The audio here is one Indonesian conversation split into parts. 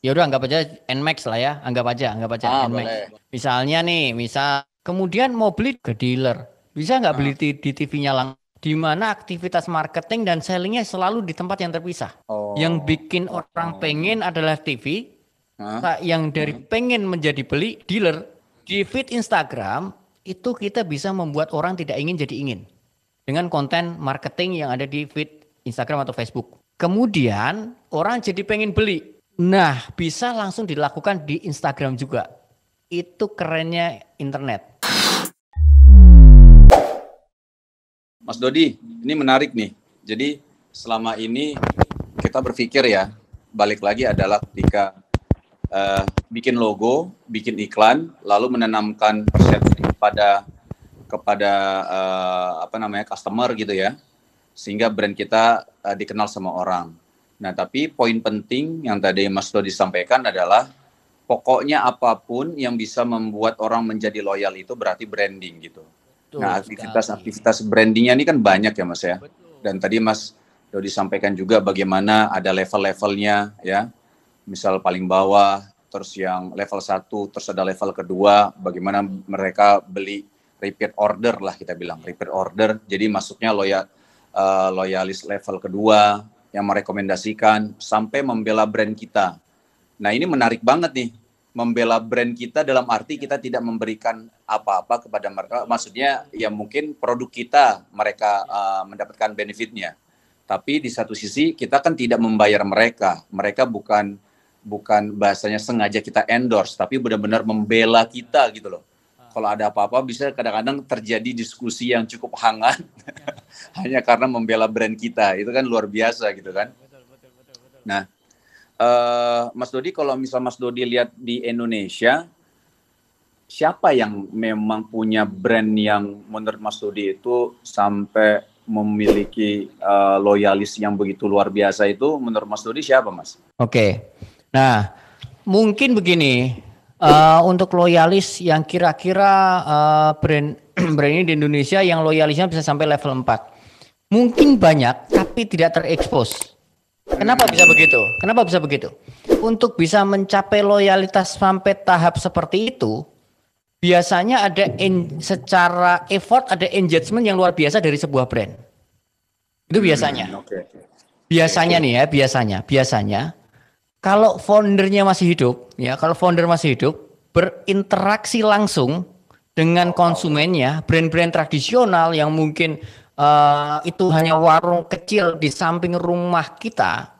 ya udah anggap aja Nmax lah ya, anggap aja, anggap aja ah, Nmax. Boleh. Misalnya nih, misal kemudian mau beli ke dealer, bisa nggak beli ah. di, di TV-nya langsung? Di mana aktivitas marketing dan sellingnya selalu di tempat yang terpisah. Oh. Yang bikin orang pengen adalah TV, ah. yang dari hmm. pengen menjadi beli dealer di feed Instagram itu kita bisa membuat orang tidak ingin jadi ingin dengan konten marketing yang ada di feed Instagram atau Facebook. Kemudian orang jadi pengen beli Nah, bisa langsung dilakukan di Instagram juga. Itu kerennya internet. Mas Dodi, ini menarik nih. Jadi selama ini kita berpikir ya, balik lagi adalah ketika uh, bikin logo, bikin iklan, lalu menanamkan persepsi kepada kepada uh, apa namanya customer gitu ya, sehingga brand kita uh, dikenal sama orang. Nah, tapi poin penting yang tadi Mas Dodi sampaikan adalah pokoknya apapun yang bisa membuat orang menjadi loyal itu berarti branding gitu. Betul nah, aktivitas-aktivitas brandingnya ini kan banyak ya Mas ya. Dan tadi Mas Dodi sampaikan juga bagaimana ada level-levelnya ya. Misal paling bawah, terus yang level 1, terus ada level kedua, bagaimana mereka beli repeat order lah kita bilang, repeat order. Jadi masuknya loyal uh, eh, loyalis level kedua, yang merekomendasikan sampai membela brand kita. Nah, ini menarik banget nih. Membela brand kita dalam arti kita tidak memberikan apa-apa kepada mereka. Maksudnya ya mungkin produk kita mereka uh, mendapatkan benefitnya. Tapi di satu sisi kita kan tidak membayar mereka. Mereka bukan bukan bahasanya sengaja kita endorse, tapi benar-benar membela kita gitu loh kalau ada apa-apa bisa kadang-kadang terjadi diskusi yang cukup hangat hanya karena membela brand kita itu kan luar biasa gitu kan nah uh, Mas Dodi kalau misal Mas Dodi lihat di Indonesia siapa yang memang punya brand yang menurut Mas Dodi itu sampai memiliki uh, loyalis yang begitu luar biasa itu menurut Mas Dodi siapa Mas? Oke, okay. nah mungkin begini Eh, untuk loyalis yang kira-kira uh, brand brand ini di Indonesia yang loyalisnya bisa sampai level 4. Mungkin banyak tapi tidak terekspos. Kenapa bisa begitu? Kenapa bisa begitu? Untuk bisa mencapai loyalitas sampai tahap seperti itu, biasanya ada in, secara effort ada engagement yang luar biasa dari sebuah brand. Itu biasanya. Hmm, biasanya nih ya, biasanya, biasanya kalau foundernya masih hidup, ya kalau founder masih hidup, berinteraksi langsung dengan oh. konsumennya, brand-brand tradisional yang mungkin uh, itu hanya warung kecil di samping rumah kita,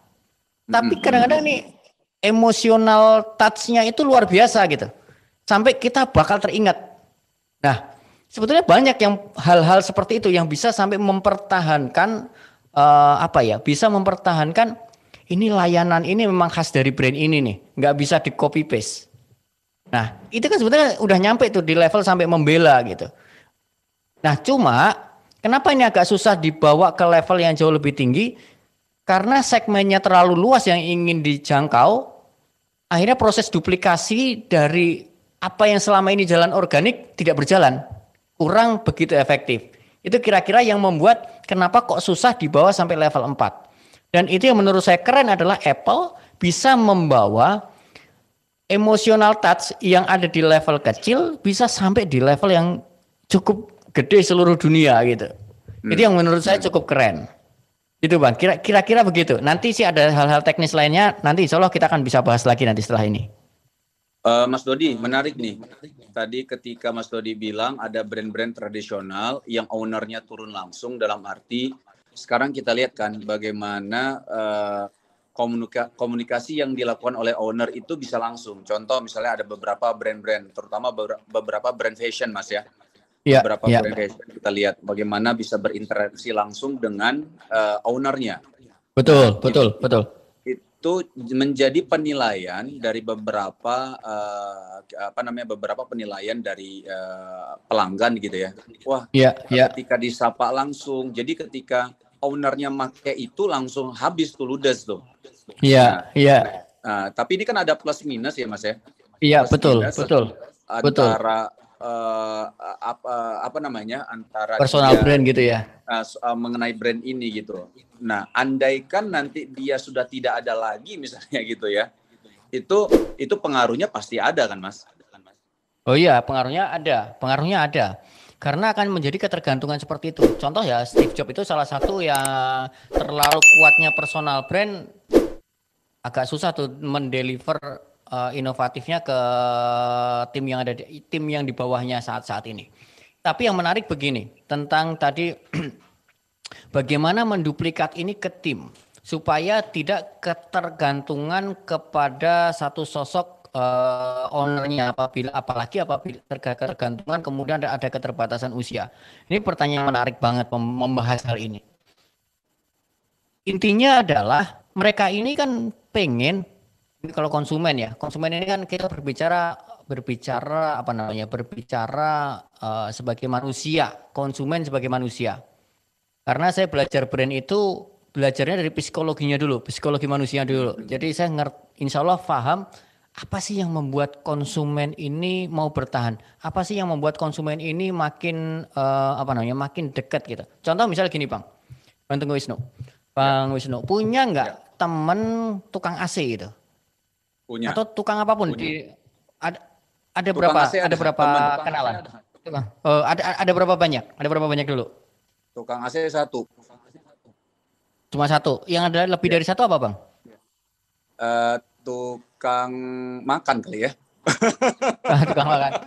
tapi kadang-kadang nih emosional touch itu luar biasa gitu, sampai kita bakal teringat. Nah, sebetulnya banyak yang hal-hal seperti itu yang bisa sampai mempertahankan uh, apa ya, bisa mempertahankan ini layanan ini memang khas dari brand ini nih, nggak bisa di copy paste. Nah, itu kan sebetulnya udah nyampe tuh di level sampai membela gitu. Nah, cuma kenapa ini agak susah dibawa ke level yang jauh lebih tinggi? Karena segmennya terlalu luas yang ingin dijangkau, akhirnya proses duplikasi dari apa yang selama ini jalan organik tidak berjalan, kurang begitu efektif. Itu kira-kira yang membuat kenapa kok susah dibawa sampai level 4. Dan itu yang menurut saya keren adalah Apple bisa membawa emotional touch yang ada di level kecil bisa sampai di level yang cukup gede seluruh dunia gitu. Hmm. Itu yang menurut saya hmm. cukup keren. Itu Bang, kira-kira begitu. Nanti sih ada hal-hal teknis lainnya, nanti insya Allah kita akan bisa bahas lagi nanti setelah ini. Uh, Mas Dodi, menarik nih. Tadi ketika Mas Dodi bilang ada brand-brand tradisional yang ownernya turun langsung dalam arti sekarang kita lihat kan bagaimana uh, komunika komunikasi yang dilakukan oleh owner itu bisa langsung. Contoh misalnya ada beberapa brand-brand, terutama beberapa brand fashion mas ya. ya beberapa ya. brand fashion kita lihat bagaimana bisa berinteraksi langsung dengan uh, ownernya. Betul, nah, betul, itu, betul. Itu menjadi penilaian dari beberapa uh, apa namanya beberapa penilaian dari uh, pelanggan gitu ya. Wah, ya, ya. ketika disapa langsung. Jadi ketika ownernya make itu langsung habis tuh ludes tuh. Iya, iya. Nah, tapi ini kan ada plus minus ya Mas ya. Iya, yeah, betul, betul. Antara betul. Uh, apa, eh, apa namanya antara personal dia, brand gitu ya uh, uh, mengenai brand ini gitu. Nah, andaikan nanti dia sudah tidak ada lagi misalnya gitu ya, itu itu pengaruhnya pasti ada kan mas? Oh iya, pengaruhnya ada, pengaruhnya ada karena akan menjadi ketergantungan seperti itu. Contoh ya Steve Jobs itu salah satu yang terlalu kuatnya personal brand agak susah tuh mendeliver uh, inovatifnya ke tim yang ada di tim yang di bawahnya saat-saat ini. Tapi yang menarik begini tentang tadi bagaimana menduplikat ini ke tim supaya tidak ketergantungan kepada satu sosok uh, ownernya apabila apalagi apabila ketergantungan kemudian ada, ada keterbatasan usia. Ini pertanyaan menarik banget membahas hal ini. Intinya adalah mereka ini kan pengen ini kalau konsumen ya, konsumen ini kan kita berbicara berbicara apa namanya berbicara uh, sebagai manusia, konsumen sebagai manusia. Karena saya belajar brand itu belajarnya dari psikologinya dulu, psikologi manusia dulu. Jadi saya ngerti, insya Allah paham apa sih yang membuat konsumen ini mau bertahan? Apa sih yang membuat konsumen ini makin uh, apa namanya makin dekat gitu? Contoh misalnya gini bang, bang Tunggu Wisnu, bang ya. Wisnu punya nggak ya. temen tukang AC itu? Punya. Atau tukang apapun punya. di ada ada tukang berapa AC ada, ada berapa teman, kenalan? Ada. Uh, ada ada berapa banyak? Ada berapa banyak dulu? Tukang AC satu. Cuma satu. Yang ada lebih ya. dari satu apa bang? Uh, tukang makan kali ya. tukang makan.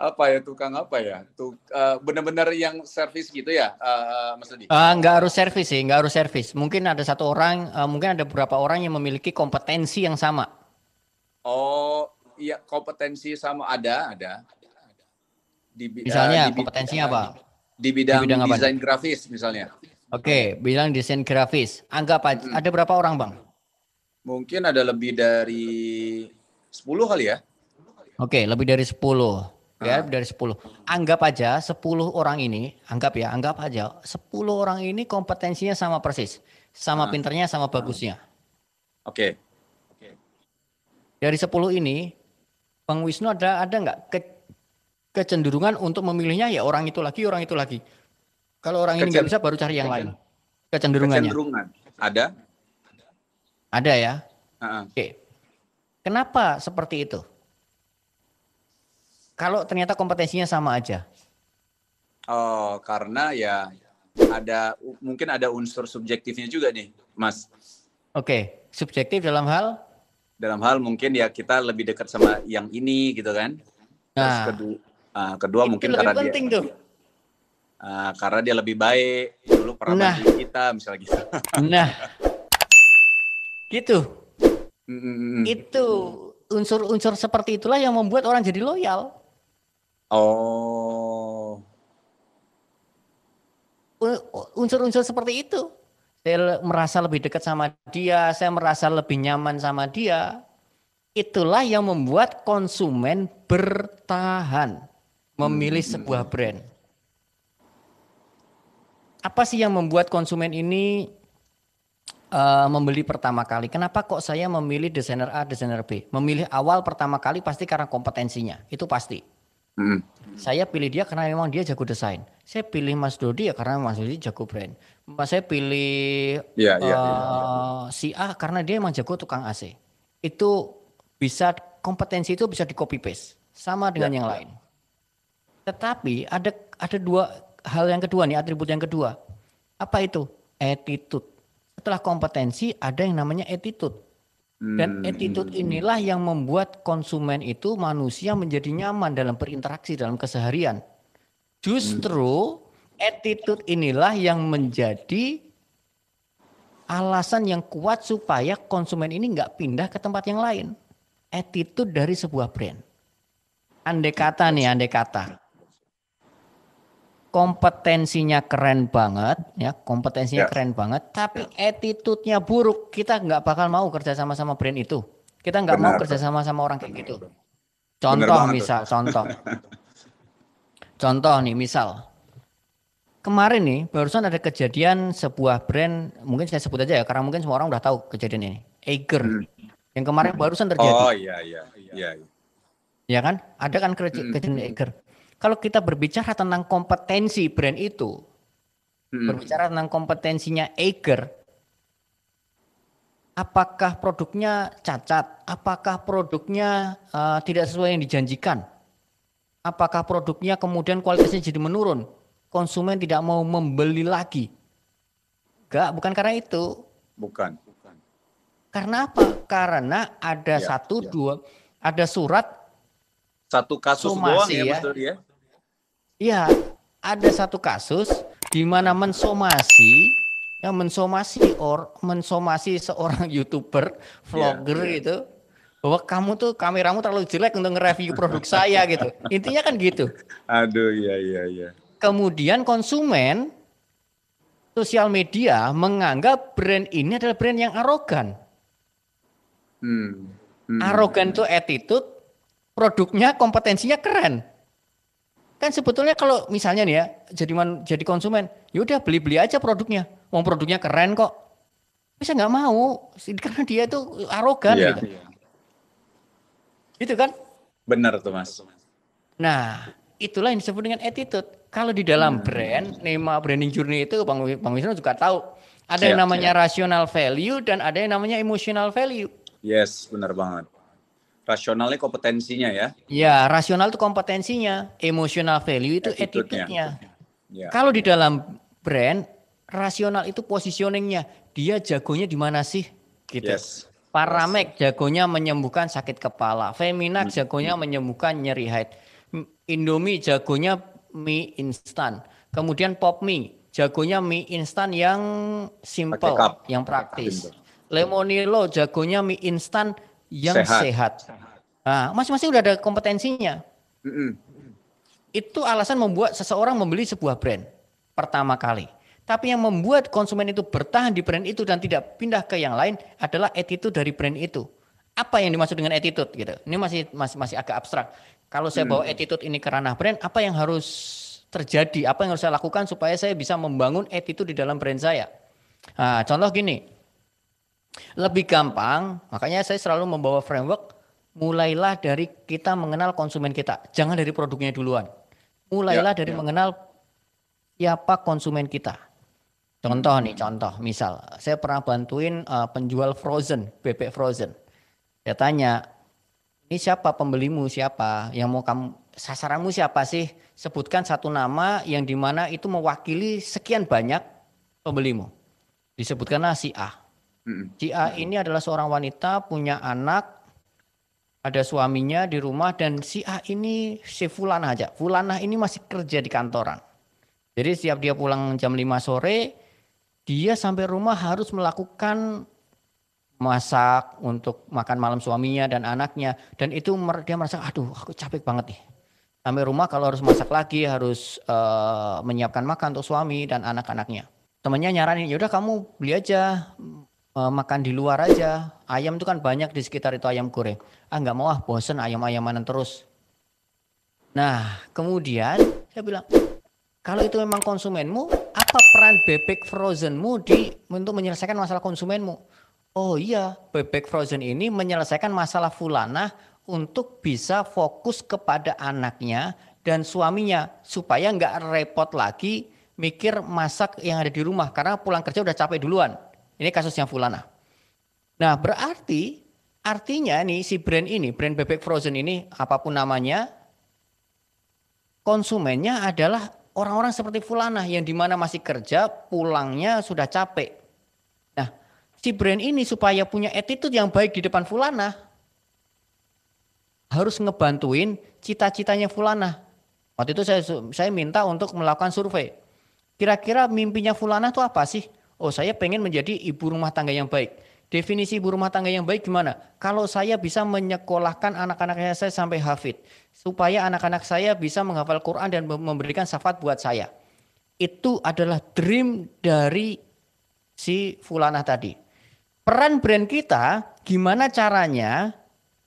apa ya tukang apa ya? Tuk, uh, benar-benar yang servis gitu ya, uh, Mas Dodi? Uh, eh, nggak harus servis sih, nggak harus servis. Mungkin ada satu orang, uh, mungkin ada beberapa orang yang memiliki kompetensi yang sama. Oh, iya kompetensi sama ada, ada. Di, misalnya uh, kompetensinya apa? Di bidang, di bidang desain grafis misalnya. Oke, bilang desain grafis. Anggap aja, hmm. ada berapa orang, Bang? Mungkin ada lebih dari 10 kali ya. Oke, lebih dari 10. Ya, ah. lebih dari 10. Anggap aja 10 orang ini, anggap ya, anggap aja 10 orang ini kompetensinya sama persis. Sama ah. pinternya, sama ah. bagusnya. Oke. Okay. Dari 10 ini, Bang Wisnu ada ada nggak ke, kecenderungan untuk memilihnya ya orang itu lagi, orang itu lagi. Kalau orang ini nggak bisa baru cari yang lain. Kecenderungannya. Kecenderungan. Ada? Ada ya. Uh-uh. Oke. Kenapa seperti itu? Kalau ternyata kompetensinya sama aja. Oh, karena ya ada mungkin ada unsur subjektifnya juga nih, Mas. Oke, subjektif dalam hal dalam hal mungkin ya kita lebih dekat sama yang ini gitu kan. Nah, Terus kedua, uh, kedua itu mungkin lebih karena penting dia, tuh uh, karena dia lebih baik dulu pernah nah. kita misalnya gitu nah gitu mm, mm, mm, mm. itu unsur-unsur seperti itulah yang membuat orang jadi loyal oh unsur-unsur seperti itu saya merasa lebih dekat sama dia saya merasa lebih nyaman sama dia itulah yang membuat konsumen bertahan memilih sebuah brand apa sih yang membuat konsumen ini uh, membeli pertama kali? Kenapa kok saya memilih desainer A, desainer B? Memilih awal pertama kali pasti karena kompetensinya, itu pasti. Hmm. Saya pilih dia karena memang dia jago desain. Saya pilih Mas Dodi ya karena Mas Dodi jago brand. Mas saya pilih ya, uh, ya. si A karena dia emang jago tukang AC. Itu bisa kompetensi itu bisa di copy paste sama dengan iya, yang iya. lain. Tetapi ada ada dua hal yang kedua nih, atribut yang kedua. Apa itu? Attitude. Setelah kompetensi ada yang namanya attitude. Dan hmm. attitude inilah yang membuat konsumen itu manusia menjadi nyaman dalam berinteraksi dalam keseharian. Justru hmm. attitude inilah yang menjadi alasan yang kuat supaya konsumen ini nggak pindah ke tempat yang lain. Attitude dari sebuah brand. Andai kata nih, andai kata kompetensinya keren banget ya kompetensinya ya. keren banget ya. tapi ya. attitude-nya buruk kita nggak bakal mau kerja sama sama brand itu kita nggak mau kerja sama sama orang kayak gitu contoh misal contoh contoh nih misal kemarin nih barusan ada kejadian sebuah brand mungkin saya sebut aja ya karena mungkin semua orang udah tahu kejadian ini Eiger hmm. yang kemarin barusan terjadi oh iya iya iya, iya. ya kan ada kan hmm. kejadian hmm. Eiger kalau kita berbicara tentang kompetensi brand itu, hmm. berbicara tentang kompetensinya Eiger, apakah produknya cacat, apakah produknya uh, tidak sesuai yang dijanjikan, apakah produknya kemudian kualitasnya jadi menurun, konsumen tidak mau membeli lagi. Enggak, bukan karena itu. Bukan. Karena apa? Karena ada ya, satu ya. dua ada surat satu kasus doang ya, ya. Betul, ya Iya, ada satu kasus di mana mensomasi ya mensomasi or mensomasi seorang youtuber vlogger yeah, iya. gitu, bahwa kamu tuh kameramu terlalu jelek untuk nge-review produk saya gitu intinya kan gitu aduh iya iya iya kemudian konsumen sosial media menganggap brand ini adalah brand yang arogan hmm. Hmm. arogan tuh attitude produknya kompetensinya keren Kan sebetulnya kalau misalnya nih ya, jadi man, jadi konsumen, yaudah beli-beli aja produknya. Mau produknya keren kok. Bisa nggak mau karena dia itu arogan yeah. gitu. Yeah. Itu kan? Benar tuh, Mas. Nah, itulah yang disebut dengan attitude. Kalau di dalam hmm. brand, nama branding journey itu Bang, Bang Wisnu juga tahu. Ada yeah, yang namanya yeah. rational value dan ada yang namanya emotional value. Yes, benar banget. Rasionalnya kompetensinya ya. Ya, rasional itu kompetensinya, emotional value itu attitude-nya. Ya. Kalau di dalam brand, rasional itu positioningnya. Dia jagonya di mana sih? Gitu. Yes. Paramek jagonya menyembuhkan sakit kepala. Feminak mm-hmm. jagonya menyembuhkan nyeri haid. Indomie jagonya mie instan. Kemudian pop mie jagonya mie instan yang simple, yang praktis. Lemonilo jagonya mie instan yang sehat. sehat. Nah, masing-masing udah ada kompetensinya. mm hmm Itu alasan membuat seseorang membeli sebuah brand pertama kali. Tapi yang membuat konsumen itu bertahan di brand itu dan tidak pindah ke yang lain adalah attitude dari brand itu. Apa yang dimaksud dengan attitude gitu? Ini masih masih, masih agak abstrak. Kalau saya bawa attitude ini ke ranah brand, apa yang harus terjadi? Apa yang harus saya lakukan supaya saya bisa membangun attitude di dalam brand saya? Nah, contoh gini, lebih gampang, makanya saya selalu membawa framework mulailah dari kita mengenal konsumen kita. Jangan dari produknya duluan. Mulailah ya, dari ya. mengenal siapa konsumen kita. Contoh nih, contoh misal saya pernah bantuin uh, penjual frozen, bebek frozen. Saya tanya, ini siapa pembelimu siapa yang mau kamu sasaranmu siapa sih? Sebutkan satu nama yang dimana itu mewakili sekian banyak pembelimu. Disebutkanlah si A. Si A ini adalah seorang wanita punya anak, ada suaminya di rumah dan si A ini si Fulana aja. Fulana ini masih kerja di kantoran. Jadi setiap dia pulang jam 5 sore, dia sampai rumah harus melakukan masak untuk makan malam suaminya dan anaknya dan itu dia merasa aduh aku capek banget nih. Sampai rumah kalau harus masak lagi, harus uh, menyiapkan makan untuk suami dan anak-anaknya. Temannya nyaranin, yaudah kamu beli aja Eh, makan di luar aja. Ayam itu kan banyak di sekitar itu ayam goreng. Ah nggak mau ah bosen ayam-ayamanan terus. Nah kemudian saya bilang kalau itu memang konsumenmu, apa peran bebek frozenmu di untuk menyelesaikan masalah konsumenmu? Oh iya, bebek frozen ini menyelesaikan masalah Fulana untuk bisa fokus kepada anaknya dan suaminya supaya nggak repot lagi mikir masak yang ada di rumah karena pulang kerja udah capek duluan. Ini kasusnya Fulana. Nah, berarti artinya nih si brand ini, brand bebek frozen ini apapun namanya, konsumennya adalah orang-orang seperti Fulana yang dimana masih kerja, pulangnya sudah capek. Nah, si brand ini supaya punya attitude yang baik di depan Fulana, harus ngebantuin cita-citanya Fulana. Waktu itu saya saya minta untuk melakukan survei. Kira-kira mimpinya Fulana itu apa sih? oh saya pengen menjadi ibu rumah tangga yang baik. Definisi ibu rumah tangga yang baik gimana? Kalau saya bisa menyekolahkan anak-anak saya sampai hafid, supaya anak-anak saya bisa menghafal Quran dan memberikan syafaat buat saya. Itu adalah dream dari si Fulanah tadi. Peran brand kita, gimana caranya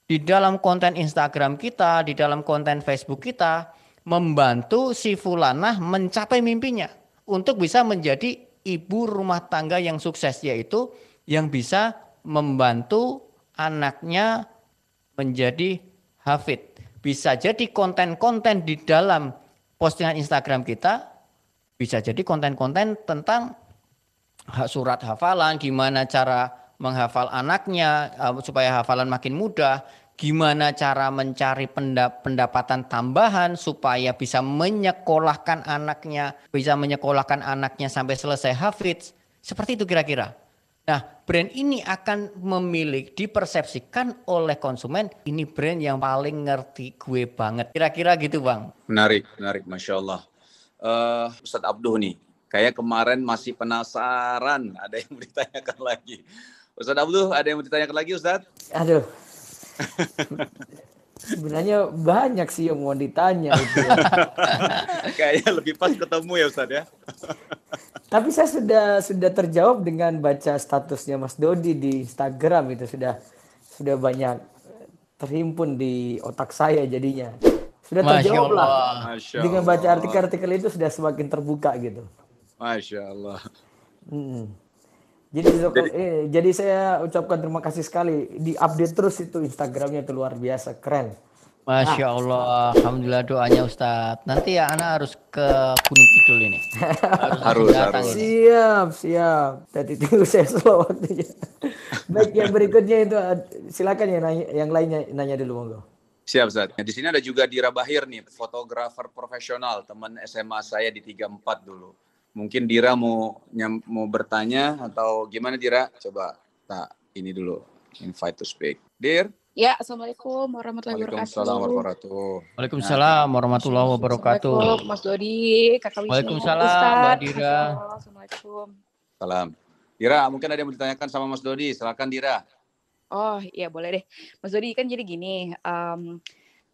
di dalam konten Instagram kita, di dalam konten Facebook kita, membantu si Fulanah mencapai mimpinya untuk bisa menjadi ibu rumah tangga yang sukses yaitu yang bisa membantu anaknya menjadi hafid. Bisa jadi konten-konten di dalam postingan Instagram kita bisa jadi konten-konten tentang surat hafalan, gimana cara menghafal anaknya eh, supaya hafalan makin mudah, gimana cara mencari pendapatan tambahan supaya bisa menyekolahkan anaknya, bisa menyekolahkan anaknya sampai selesai hafidz. Seperti itu kira-kira. Nah, brand ini akan memilih dipersepsikan oleh konsumen ini brand yang paling ngerti gue banget. Kira-kira gitu, Bang. Menarik, menarik, masya Allah. Uh, Ustadz Abduh nih, kayak kemarin masih penasaran. Ada yang ditanyakan lagi. Ustadz Abduh, ada yang ditanyakan lagi, Ustadz? Aduh, Sebenarnya banyak sih yang mau ditanya. Gitu. Kayaknya lebih pas ketemu ya Ustaz ya. Tapi saya sudah sudah terjawab dengan baca statusnya Mas Dodi di Instagram itu sudah sudah banyak terhimpun di otak saya jadinya. Sudah terjawab lah. Dengan baca artikel-artikel itu sudah semakin terbuka gitu. Masya Allah. Hmm. Jadi, jadi, eh, jadi saya ucapkan terima kasih sekali. Di update terus itu Instagramnya itu luar biasa, keren. Masya ah. Allah, alhamdulillah doanya Ustadz. Nanti ya anak harus ke Gunung Kidul ini. Harus, harus, harus. Siap, siap. Tadi itu saya slow waktunya. Baik, yang berikutnya itu silakan ya nanya, yang lainnya nanya dulu monggo. Siap, Ustaz. Nah, di sini ada juga Dira Bahir nih, fotografer profesional, teman SMA saya di 34 dulu mungkin Dira mau nyam, mau bertanya atau gimana Dira? Coba tak ini dulu invite to speak. Dir. Ya, assalamualaikum warahmatullahi wabarakatuh. Waalaikumsalam warahmatullahi wabarakatuh. Waalaikumsalam warahmatullahi wabarakatuh. Mas Dodi, Kakak Wisnu, Waalaikumsalam Mbak Dira. Assalamualaikum. Salam. Dira, mungkin ada yang mau ditanyakan sama Mas Dodi. Silakan Dira. Oh iya boleh deh, Mas Dodi kan jadi gini. Um,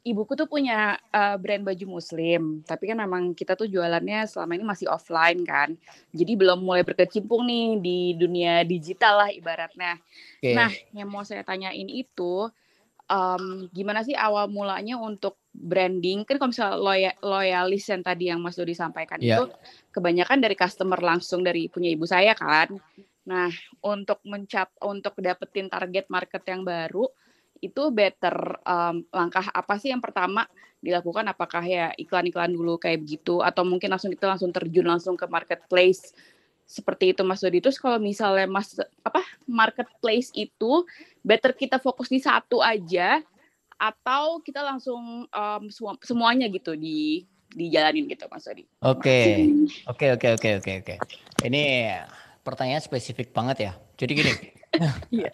ibuku tuh punya uh, brand baju muslim, tapi kan memang kita tuh jualannya selama ini masih offline kan. Jadi belum mulai berkecimpung nih di dunia digital lah ibaratnya. Okay. Nah, yang mau saya tanyain itu um, gimana sih awal mulanya untuk branding? Kan kalau misalnya loy loyalis yang tadi yang Mas Dodi sampaikan yeah. itu kebanyakan dari customer langsung dari punya ibu saya kan. Nah, untuk mencap untuk dapetin target market yang baru itu better um, langkah apa sih yang pertama dilakukan apakah ya iklan-iklan dulu kayak begitu atau mungkin langsung itu langsung terjun langsung ke marketplace seperti itu Mas Dodi terus kalau misalnya Mas apa marketplace itu better kita fokus di satu aja atau kita langsung um, semuanya gitu di dijalanin gitu Mas Dodi. Oke. Oke oke oke oke. Ini pertanyaan spesifik banget ya. Jadi gini, Iya.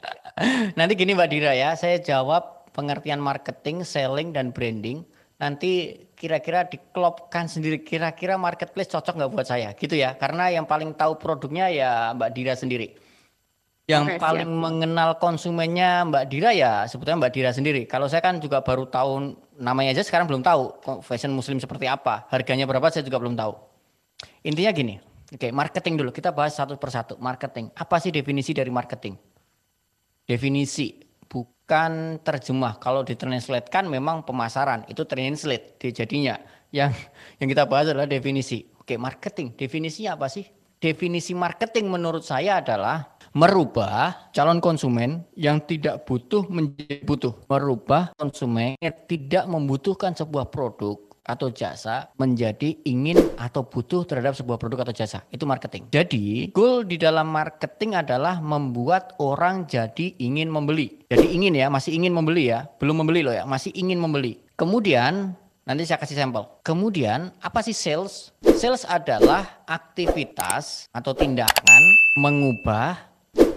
Nanti gini Mbak Dira ya, saya jawab pengertian marketing, selling, dan branding. Nanti kira-kira diklopkan sendiri, kira-kira marketplace cocok nggak buat saya gitu ya. Karena yang paling tahu produknya ya Mbak Dira sendiri. Yang okay, paling siap. mengenal konsumennya Mbak Dira ya sebetulnya Mbak Dira sendiri. Kalau saya kan juga baru tahu namanya aja sekarang belum tahu fashion muslim seperti apa, harganya berapa saya juga belum tahu. Intinya gini, Oke, marketing dulu. Kita bahas satu persatu. Marketing. Apa sih definisi dari marketing? Definisi bukan terjemah. Kalau ditranslate kan memang pemasaran. Itu translate jadinya. Yang yang kita bahas adalah definisi. Oke, marketing. Definisinya apa sih? Definisi marketing menurut saya adalah merubah calon konsumen yang tidak butuh menjadi butuh. Merubah konsumen yang tidak membutuhkan sebuah produk atau jasa menjadi ingin atau butuh terhadap sebuah produk atau jasa. Itu marketing. Jadi, goal di dalam marketing adalah membuat orang jadi ingin membeli. Jadi ingin ya, masih ingin membeli ya. Belum membeli loh ya, masih ingin membeli. Kemudian, nanti saya kasih sampel. Kemudian, apa sih sales? Sales adalah aktivitas atau tindakan mengubah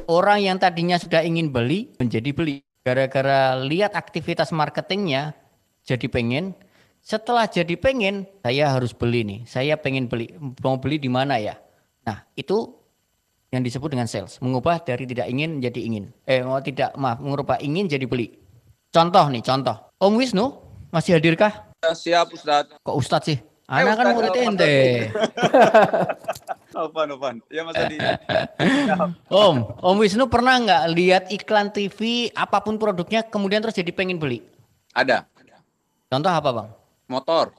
orang yang tadinya sudah ingin beli menjadi beli. Gara-gara lihat aktivitas marketingnya, jadi pengen setelah jadi pengen, saya harus beli nih. Saya pengen beli, mau beli di mana ya? Nah, itu yang disebut dengan sales, mengubah dari tidak ingin jadi ingin. Eh, mau tidak maaf, mengubah ingin jadi beli. Contoh nih, contoh. Om Wisnu masih hadirkah? Ya, siap, Ustadz. Kok Ustadz sih? Eh, Anak kan murid ente. opan opan Ya Mas Adi. om, Om Wisnu pernah nggak lihat iklan TV apapun produknya kemudian terus jadi pengen beli? Ada. Contoh apa bang? Motor.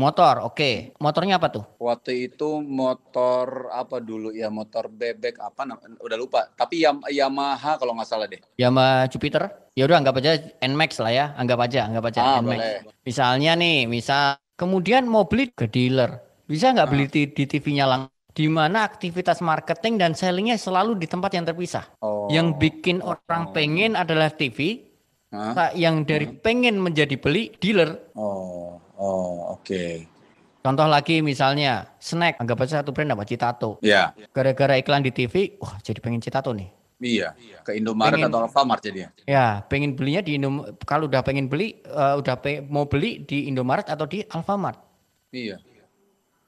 Motor, oke. Okay. Motornya apa tuh? Waktu itu motor apa dulu ya? Motor bebek apa? Udah lupa. Tapi Yamaha kalau nggak salah deh. Yamaha Jupiter? Ya udah anggap aja Nmax lah ya. Anggap aja, anggap aja ah, Nmax. Misalnya nih, misal kemudian mau beli ke dealer, bisa nggak ah. beli di TV-nya langsung? di mana aktivitas marketing dan sellingnya selalu di tempat yang terpisah. Oh. Yang bikin orang oh. pengen adalah TV, Hah? yang dari hmm. pengen menjadi beli dealer. Oh, oh, oke. Okay. Contoh lagi misalnya snack, anggap aja satu brand apa Citato. Iya. Yeah. Gara-gara iklan di TV, wah jadi pengen Citato nih. Iya, ke Indomaret pengen, atau Alfamart jadinya. Ya, pengen belinya di Indom kalau udah pengen beli uh, udah pe mau beli di Indomaret atau di Alfamart. Iya.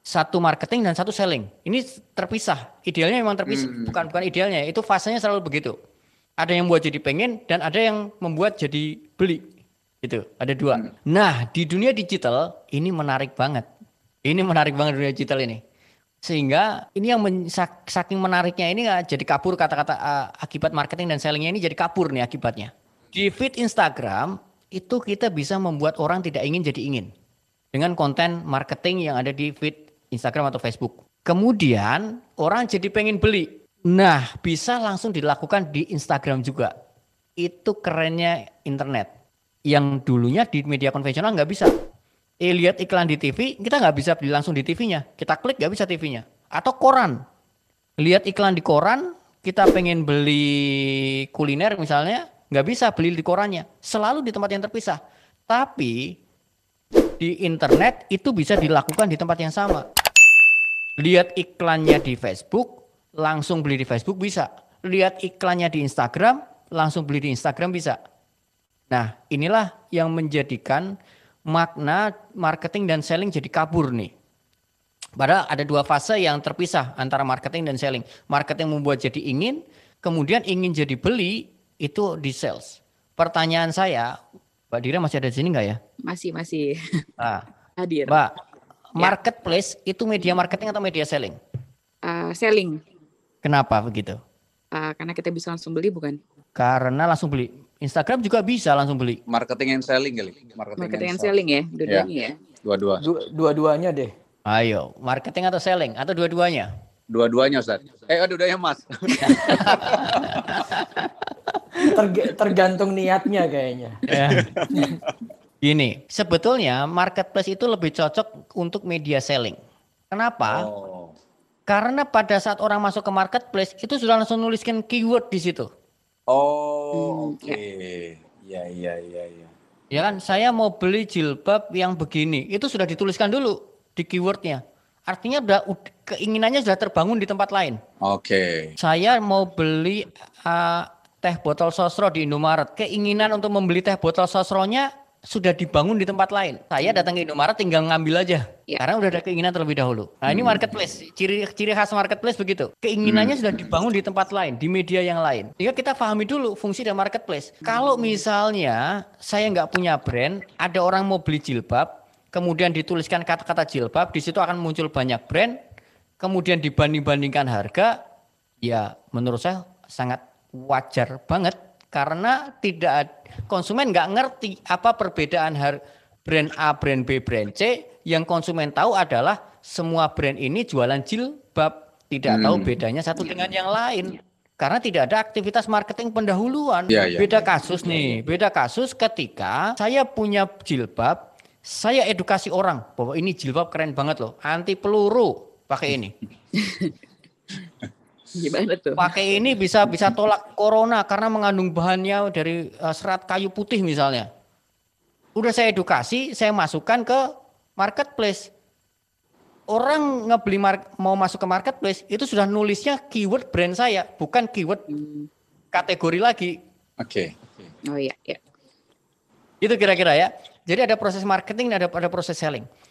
Satu marketing dan satu selling. Ini terpisah. Idealnya memang terpisah, hmm. bukan bukan idealnya, itu fasenya selalu begitu ada yang buat jadi pengen dan ada yang membuat jadi beli itu ada dua hmm. nah di dunia digital ini menarik banget ini menarik banget dunia digital ini sehingga ini yang men, saking menariknya ini eh, jadi kapur kata-kata uh, akibat marketing dan sellingnya ini jadi kapur nih akibatnya di feed Instagram itu kita bisa membuat orang tidak ingin jadi ingin dengan konten marketing yang ada di feed Instagram atau Facebook kemudian orang jadi pengen beli Nah, bisa langsung dilakukan di Instagram juga. Itu kerennya internet. Yang dulunya di media konvensional nggak bisa. Eh, lihat iklan di TV, kita nggak bisa beli langsung di TV-nya. Kita klik nggak bisa TV-nya. Atau koran. Lihat iklan di koran, kita pengen beli kuliner misalnya, nggak bisa beli di korannya. Selalu di tempat yang terpisah. Tapi di internet itu bisa dilakukan di tempat yang sama. Lihat iklannya di Facebook, langsung beli di Facebook bisa. Lihat iklannya di Instagram, langsung beli di Instagram bisa. Nah, inilah yang menjadikan makna marketing dan selling jadi kabur nih. Padahal ada dua fase yang terpisah antara marketing dan selling. Marketing membuat jadi ingin, kemudian ingin jadi beli itu di sales. Pertanyaan saya, Mbak Dira masih ada di sini nggak ya? Masih, masih. Nah, Hadir. Mbak, ya. marketplace ya. itu media marketing atau media selling? Uh, selling. Kenapa begitu? Uh, karena kita bisa langsung beli bukan? Karena langsung beli. Instagram juga bisa langsung beli. Marketing and selling kali. Marketing, marketing and selling, selling ya, dua-duanya ya. ya. Dua-dua. Dua-duanya deh. Ayo, marketing atau selling atau dua-duanya? Dua-duanya Ustaz. Eh, dua-duanya Mas. Terg tergantung niatnya kayaknya. Ya. Gini, sebetulnya marketplace itu lebih cocok untuk media selling. Kenapa? Oh. Karena pada saat orang masuk ke marketplace itu sudah langsung nuliskan keyword di situ. Oh, hmm, oke. Okay. ya, ya, ya. iya. Ya kan, saya mau beli jilbab yang begini. Itu sudah dituliskan dulu di keywordnya. Artinya udah keinginannya sudah terbangun di tempat lain. Oke. Okay. Saya mau beli uh, teh botol sosro di Indomaret. Keinginan untuk membeli teh botol sosronya sudah dibangun di tempat lain. Saya hmm. datang ke Indomaret tinggal ngambil aja. Ya. Karena udah ada keinginan terlebih dahulu. Nah, ini hmm. marketplace. Ciri ciri khas marketplace begitu. Keinginannya hmm. sudah dibangun di tempat lain, di media yang lain. Sehingga kita pahami dulu fungsi dari marketplace. Hmm. Kalau misalnya saya nggak punya brand, ada orang mau beli jilbab, kemudian dituliskan kata-kata jilbab, di situ akan muncul banyak brand, kemudian dibanding-bandingkan harga, ya menurut saya sangat wajar banget karena tidak konsumen nggak ngerti apa perbedaan brand A, brand B, brand C. Yang konsumen tahu adalah semua brand ini jualan jilbab, tidak hmm. tahu bedanya satu iya. dengan yang lain. Iya. Karena tidak ada aktivitas marketing pendahuluan. Ya, ya, beda kasus ya. nih, iya. beda kasus ketika saya punya jilbab, saya edukasi orang bahwa ini jilbab keren banget loh, anti peluru pakai ini. Gimana tuh? Pakai ini bisa bisa tolak corona karena mengandung bahannya dari eh, serat kayu putih misalnya. Udah saya edukasi, saya masukkan ke marketplace. Orang ngebeli mar- mau masuk ke marketplace itu sudah nulisnya keyword brand saya, bukan keyword hmm. kategori lagi. Oke. Okay. okay. Oh iya, iya. Itu kira-kira ya. Jadi ada proses marketing, ada ada proses selling.